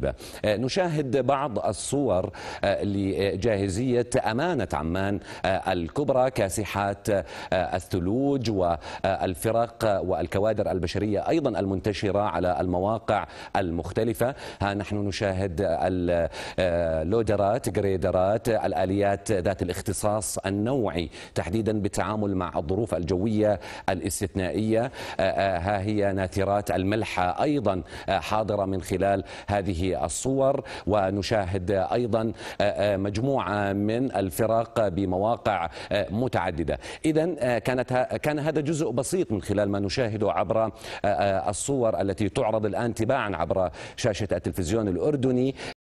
الغائبة آه، نشاهد بعض الصور آه، لجاهزية أمانة عمان آه، الكبرى كاسحات الثلوج والفرق والكوادر البشرية أيضا المنتشرة على المواقع المختلفة ها نحن نشاهد اللودرات جريدرات الآليات ذات الاختصاص النوعي تحديدا بالتعامل مع الظروف الجوية الاستثنائية ها هي ناثرات الملحة أيضا حاضرة من خلال هذه الصور ونشاهد ايضا آه، آه، مجموعه من الفرق بمواقع آه، متعدده اذا كانت كان هذا جزء بسيط من خلال ما نشاهده عبر الصور التي تعرض الان تباعا عبر شاشه التلفزيون الاردني